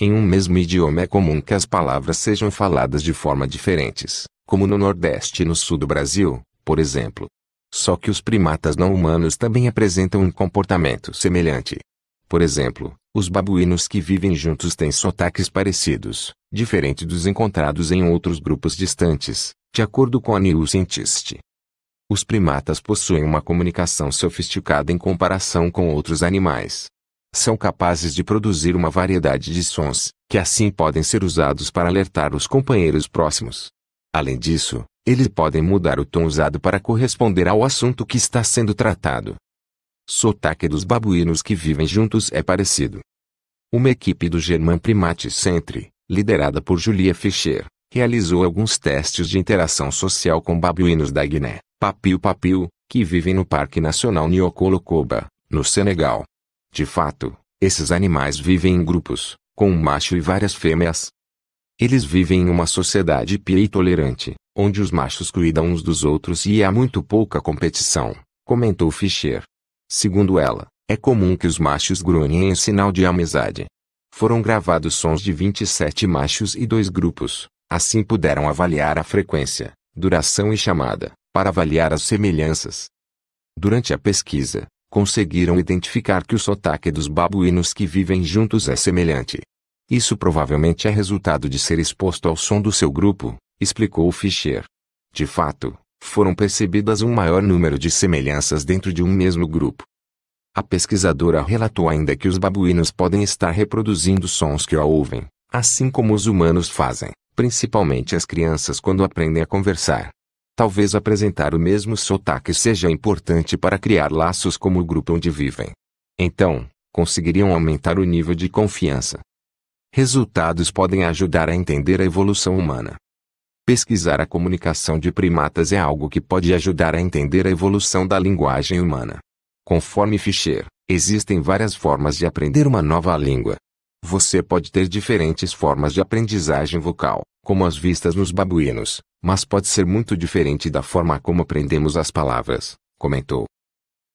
Em um mesmo idioma é comum que as palavras sejam faladas de forma diferentes, como no Nordeste e no Sul do Brasil, por exemplo. Só que os primatas não humanos também apresentam um comportamento semelhante. Por exemplo, os babuínos que vivem juntos têm sotaques parecidos, diferente dos encontrados em outros grupos distantes, de acordo com a New Scientist. Os primatas possuem uma comunicação sofisticada em comparação com outros animais, são capazes de produzir uma variedade de sons, que assim podem ser usados para alertar os companheiros próximos. Além disso, eles podem mudar o tom usado para corresponder ao assunto que está sendo tratado. Sotaque dos babuínos que vivem juntos é parecido. Uma equipe do German Primate Center, liderada por Julia Fischer, realizou alguns testes de interação social com babuínos da Guiné, Papio Papio, que vivem no Parque Nacional Niokolo-Koba, no Senegal. De fato, esses animais vivem em grupos, com um macho e várias fêmeas. Eles vivem em uma sociedade pia e tolerante, onde os machos cuidam uns dos outros e há muito pouca competição, comentou Fischer. Segundo ela, é comum que os machos grunhem em sinal de amizade. Foram gravados sons de 27 machos e dois grupos, assim puderam avaliar a frequência, duração e chamada, para avaliar as semelhanças. Durante a pesquisa, conseguiram identificar que o sotaque dos babuínos que vivem juntos é semelhante. Isso provavelmente é resultado de ser exposto ao som do seu grupo, explicou Fischer. De fato, foram percebidas um maior número de semelhanças dentro de um mesmo grupo. A pesquisadora relatou ainda que os babuínos podem estar reproduzindo sons que a ouvem, assim como os humanos fazem, principalmente as crianças quando aprendem a conversar. Talvez apresentar o mesmo sotaque seja importante para criar laços como o grupo onde vivem. Então, conseguiriam aumentar o nível de confiança. Resultados podem ajudar a entender a evolução humana. Pesquisar a comunicação de primatas é algo que pode ajudar a entender a evolução da linguagem humana. Conforme Fischer, existem várias formas de aprender uma nova língua. Você pode ter diferentes formas de aprendizagem vocal, como as vistas nos babuínos, mas pode ser muito diferente da forma como aprendemos as palavras, comentou.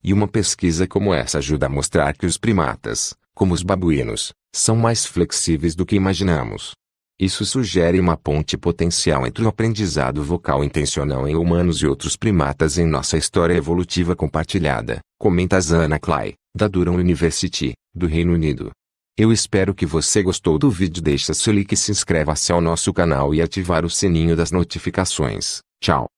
E uma pesquisa como essa ajuda a mostrar que os primatas, como os babuínos, são mais flexíveis do que imaginamos. Isso sugere uma ponte potencial entre o aprendizado vocal intencional em humanos e outros primatas em nossa história evolutiva compartilhada, comenta Zana Clay, da Durham University, do Reino Unido. Eu espero que você gostou do vídeo deixa seu like se inscreva-se ao nosso canal e ativar o sininho das notificações. Tchau.